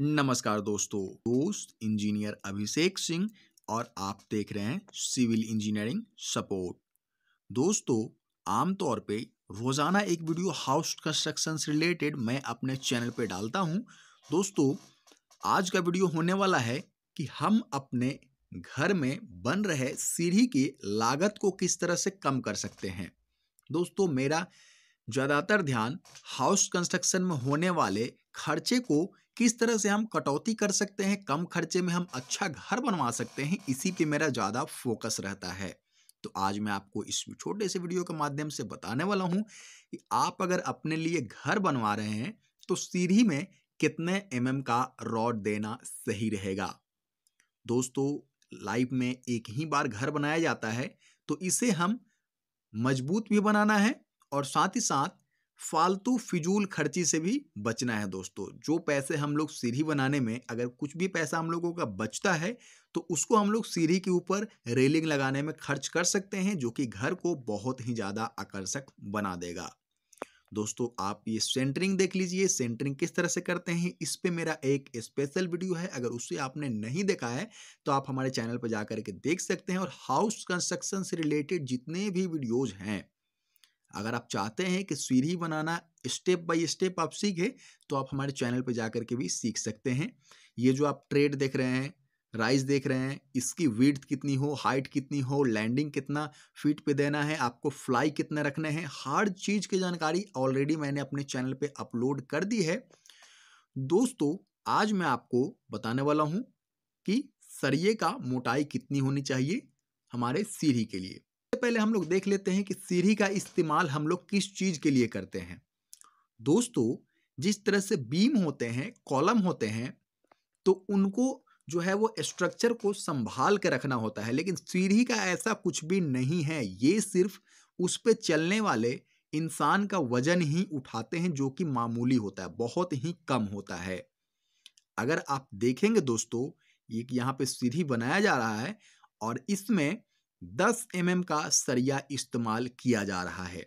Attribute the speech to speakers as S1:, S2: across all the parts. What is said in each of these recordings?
S1: नमस्कार दोस्तों दोस्त इंजीनियर अभिषेक सिंह और आप देख रहे हैं सिविल इंजीनियरिंग सपोर्ट दोस्तों आमतौर पे रोज़ाना एक वीडियो हाउस कंस्ट्रक्शन से रिलेटेड मैं अपने चैनल पे डालता हूँ दोस्तों आज का वीडियो होने वाला है कि हम अपने घर में बन रहे सीढ़ी की लागत को किस तरह से कम कर सकते हैं दोस्तों मेरा ज़्यादातर ध्यान हाउस कंस्ट्रक्शन में होने वाले खर्चे को किस तरह से हम कटौती कर सकते हैं कम खर्चे में हम अच्छा घर बनवा सकते हैं इसी पे मेरा ज़्यादा फोकस रहता है तो आज मैं आपको इस छोटे से वीडियो के माध्यम से बताने वाला हूँ कि आप अगर अपने लिए घर बनवा रहे हैं तो सीढ़ी में कितने एम mm का रॉड देना सही रहेगा दोस्तों लाइफ में एक ही बार घर बनाया जाता है तो इसे हम मजबूत भी बनाना है और साथ ही साथ फालतू फिजूल खर्ची से भी बचना है दोस्तों जो पैसे हम लोग सीढ़ी बनाने में अगर कुछ भी पैसा हम लोगों का बचता है तो उसको हम लोग सीढ़ी के ऊपर रेलिंग लगाने में खर्च कर सकते हैं जो कि घर को बहुत ही ज़्यादा आकर्षक बना देगा दोस्तों आप ये सेंटरिंग देख लीजिए सेंटरिंग किस तरह से करते हैं इस पर मेरा एक स्पेशल वीडियो है अगर उसे आपने नहीं देखा है तो आप हमारे चैनल पर जा करके देख सकते हैं और हाउस कंस्ट्रक्शन से रिलेटेड जितने भी वीडियोज़ हैं अगर आप चाहते हैं कि सीढ़ी बनाना स्टेप बाय स्टेप आप सीखें तो आप हमारे चैनल पर जा के भी सीख सकते हैं ये जो आप ट्रेड देख रहे हैं राइस देख रहे हैं इसकी वीड्थ कितनी हो हाइट कितनी हो लैंडिंग कितना फीट पे देना है आपको फ्लाई कितने रखने हैं हर चीज़ की जानकारी ऑलरेडी मैंने अपने चैनल पे अपलोड कर दी है दोस्तों आज मैं आपको बताने वाला हूँ कि सरिये का मोटाई कितनी होनी चाहिए हमारे सीढ़ी के लिए सबसे पहले हम लोग देख लेते हैं कि सीढ़ी का इस्तेमाल हम लोग किस चीज़ के लिए करते हैं दोस्तों जिस तरह से बीम होते हैं कॉलम होते हैं तो उनको जो है वो स्ट्रक्चर को संभाल के रखना होता है लेकिन सीढ़ी का ऐसा कुछ भी नहीं है ये सिर्फ उस पर चलने वाले इंसान का वजन ही उठाते हैं जो कि मामूली होता है बहुत ही कम होता है अगर आप देखेंगे दोस्तों ये यहाँ पे सीढ़ी बनाया जा रहा है और इसमें दस एम mm का सरिया इस्तेमाल किया जा रहा है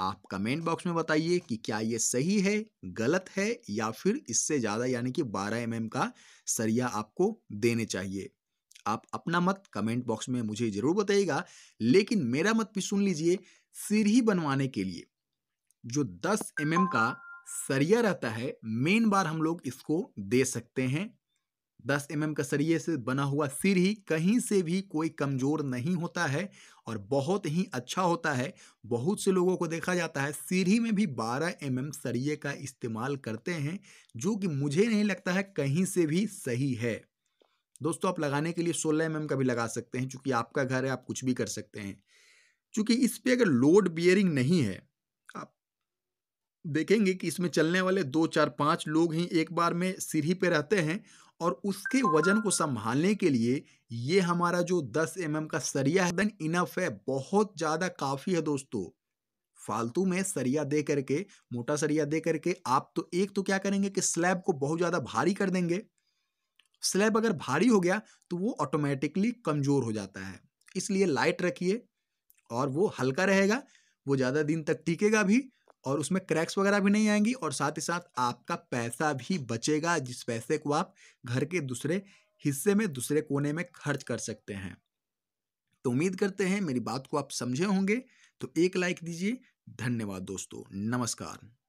S1: आप कमेंट बॉक्स में बताइए कि क्या ये सही है गलत है या फिर इससे ज़्यादा यानी कि 12 एम mm का सरिया आपको देने चाहिए आप अपना मत कमेंट बॉक्स में मुझे ज़रूर बताइएगा लेकिन मेरा मत भी सुन लीजिए सीढ़ी बनवाने के लिए जो 10 एम mm का सरिया रहता है मेन बार हम लोग इसको दे सकते हैं दस एम एम का सरिये से बना हुआ सिर ही कहीं से भी कोई कमज़ोर नहीं होता है और बहुत ही अच्छा होता है बहुत से लोगों को देखा जाता है सीढ़ी में भी 12 एम एम सरिये का इस्तेमाल करते हैं जो कि मुझे नहीं लगता है कहीं से भी सही है दोस्तों आप लगाने के लिए 16 एम एम का भी लगा सकते हैं चूंकि आपका घर है आप कुछ भी कर सकते हैं चूंकि इस पर अगर लोड बियरिंग नहीं है आप देखेंगे कि इसमें चलने वाले दो चार पाँच लोग ही एक बार में सीढ़ी पर रहते हैं और उसके वजन को संभालने के लिए ये हमारा जो 10 एम mm का सरिया है देन इनफ है बहुत ज़्यादा काफ़ी है दोस्तों फालतू में सरिया दे करके मोटा सरिया दे करके आप तो एक तो क्या करेंगे कि स्लैब को बहुत ज़्यादा भारी कर देंगे स्लैब अगर भारी हो गया तो वो ऑटोमेटिकली कमज़ोर हो जाता है इसलिए लाइट रखिए और वो हल्का रहेगा वो ज़्यादा दिन तक टिकेगा भी और उसमें क्रैक्स वगैरह भी नहीं आएंगी और साथ ही साथ आपका पैसा भी बचेगा जिस पैसे को आप घर के दूसरे हिस्से में दूसरे कोने में खर्च कर सकते हैं तो उम्मीद करते हैं मेरी बात को आप समझे होंगे तो एक लाइक दीजिए धन्यवाद दोस्तों नमस्कार